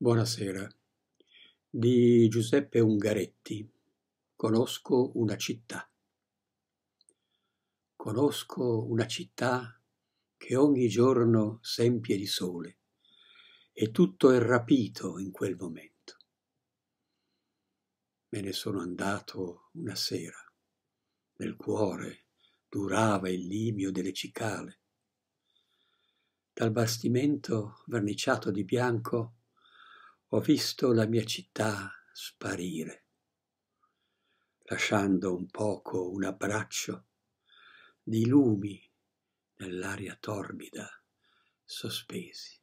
Buonasera. Di Giuseppe Ungaretti. Conosco una città. Conosco una città che ogni giorno s'empie di sole e tutto è rapito in quel momento. Me ne sono andato una sera. Nel cuore durava il limio delle cicale. Dal bastimento verniciato di bianco ho visto la mia città sparire, lasciando un poco un abbraccio di lumi nell'aria torbida sospesi.